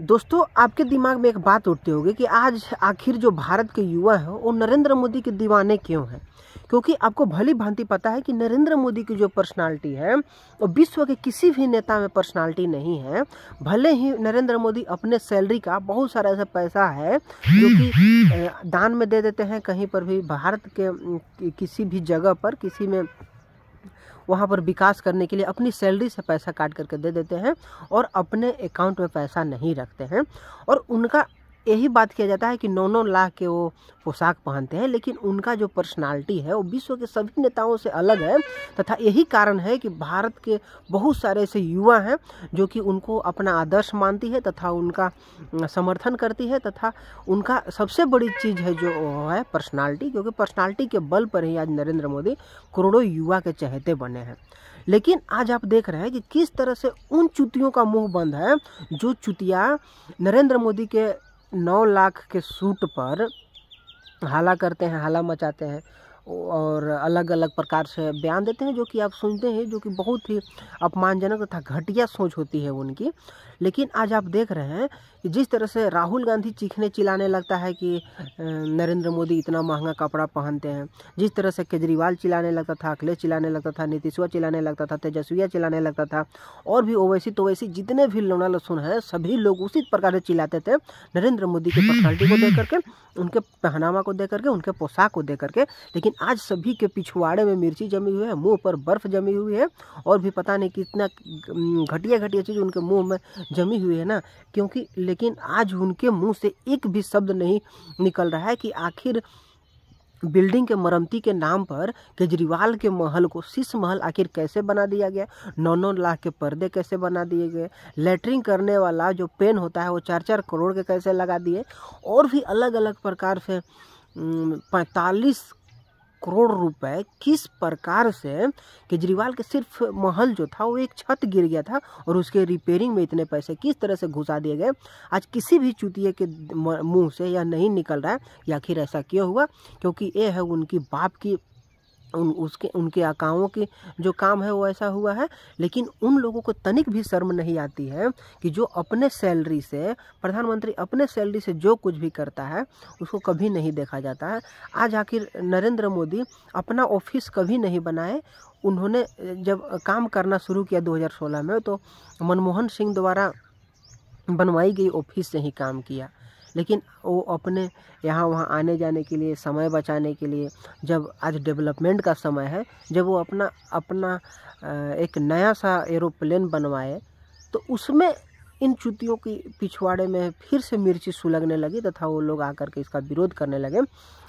दोस्तों आपके दिमाग में एक बात उठती होगी कि आज आखिर जो भारत के युवा हैं वो नरेंद्र मोदी के दीवाने क्यों हैं क्योंकि आपको भली भांति पता है कि नरेंद्र मोदी की जो पर्सनालिटी है वो विश्व के किसी भी नेता में पर्सनालिटी नहीं है भले ही नरेंद्र मोदी अपने सैलरी का बहुत सारा ऐसा पैसा है जो कि दान में दे देते हैं कहीं पर भी भारत के किसी भी जगह पर किसी में वहाँ पर विकास करने के लिए अपनी सैलरी से पैसा काट करके दे देते हैं और अपने अकाउंट में पैसा नहीं रखते हैं और उनका यही बात किया जाता है कि नौ नौ लाख के वो पोशाक पहनते हैं लेकिन उनका जो पर्सनालिटी है वो विश्व के सभी नेताओं से अलग है तथा यही कारण है कि भारत के बहुत सारे ऐसे युवा हैं जो कि उनको अपना आदर्श मानती है तथा उनका समर्थन करती है तथा उनका सबसे बड़ी चीज़ है जो है पर्सनालिटी क्योंकि पर्सनालिटी के बल पर ही आज नरेंद्र मोदी करोड़ों युवा के चहेते बने हैं लेकिन आज आप देख रहे हैं कि किस तरह से उन चुतियों का मुंह बंद है जो चुतिया नरेंद्र मोदी के नौ लाख के सूट पर हाला करते हैं हाला मचाते हैं और अलग अलग प्रकार से बयान देते हैं जो कि आप सुनते हैं जो कि बहुत ही अपमानजनक तथा घटिया सोच होती है उनकी लेकिन आज आप देख रहे हैं कि जिस तरह से राहुल गांधी चीखने चिल्लाने लगता है कि नरेंद्र मोदी इतना महंगा कपड़ा पहनते हैं जिस तरह से केजरीवाल चिल्लाने लगता था अखिलेश चिल्लाने लगता था नीतीशवा चिल्लाने लगता था तेजस्विया चिल्लाने लगता था और भी ओवैसी तो वैसी जितने भी लोना लसुन है सभी लोग उसी प्रकार से चिल्लाते थे नरेंद्र मोदी की पर्सनैलिटी हम्म, को हम्म। देख करके उनके पहनावा को देख करके उनके पोशाक को देख करके लेकिन आज सभी के पिछवाड़े में मिर्ची जमी हुई है मुंह पर बर्फ़ जमी हुई है और भी पता नहीं कितना घटिया घटिया चीज़ उनके मुंह में जमी हुई है ना क्योंकि लेकिन आज उनके मुंह से एक भी शब्द नहीं निकल रहा है कि आखिर बिल्डिंग के मरम्मती के नाम पर केजरीवाल के महल को शीश महल आखिर कैसे बना दिया गया नौ नौ लाख के पर्दे कैसे बना दिए गए लेटरिंग करने वाला जो पेन होता है वो चार चार करोड़ के कैसे लगा दिए और भी अलग अलग प्रकार से पैंतालीस करोड़ रुपए किस प्रकार से केजरीवाल के सिर्फ महल जो था वो एक छत गिर गया था और उसके रिपेयरिंग में इतने पैसे किस तरह से घुसा दिए गए आज किसी भी चुतिए के मुंह से यह नहीं निकल रहा है या आखिर ऐसा क्यों हुआ क्योंकि ये है उनकी बाप की उन उसके उनके आकाओं के जो काम है वो ऐसा हुआ है लेकिन उन लोगों को तनिक भी शर्म नहीं आती है कि जो अपने सैलरी से प्रधानमंत्री अपने सैलरी से जो कुछ भी करता है उसको कभी नहीं देखा जाता है आज आखिर नरेंद्र मोदी अपना ऑफिस कभी नहीं बनाए उन्होंने जब काम करना शुरू किया 2016 में तो मनमोहन सिंह द्वारा बनवाई गई ऑफिस से ही काम किया लेकिन वो अपने यहाँ वहाँ आने जाने के लिए समय बचाने के लिए जब आज डेवलपमेंट का समय है जब वो अपना अपना एक नया सा एरोप्लेन बनवाए तो उसमें इन चुतियों की पिछवाड़े में फिर से मिर्ची सुलगने लगी तथा वो लोग आकर के इसका विरोध करने लगे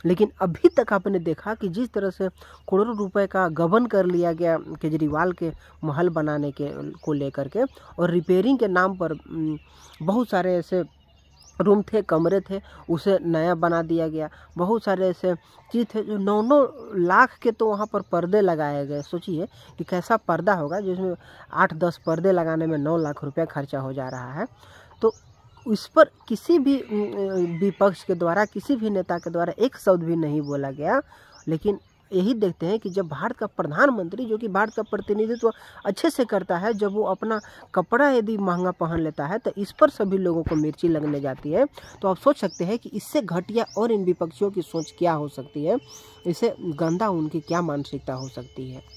लेकिन अभी तक आपने देखा कि जिस तरह से करोड़ों रुपए का गबन कर लिया गया केजरीवाल के महल बनाने के को लेकर के और रिपेयरिंग के नाम पर बहुत सारे ऐसे रूम थे कमरे थे उसे नया बना दिया गया बहुत सारे ऐसे चीज़ थे जो नौ नौ लाख के तो वहाँ पर पर्दे लगाए गए सोचिए कि कैसा पर्दा होगा जिसमें आठ दस पर्दे लगाने में नौ लाख रुपया खर्चा हो जा रहा है तो उस पर किसी भी विपक्ष के द्वारा किसी भी नेता के द्वारा एक शब्द भी नहीं बोला गया लेकिन यही देखते हैं कि जब भारत का प्रधानमंत्री जो कि भारत का प्रतिनिधित्व अच्छे से करता है जब वो अपना कपड़ा यदि महंगा पहन लेता है तो इस पर सभी लोगों को मिर्ची लगने जाती है तो आप सोच सकते हैं कि इससे घटिया और इन विपक्षियों की सोच क्या हो सकती है इससे गंदा उनकी क्या मानसिकता हो सकती है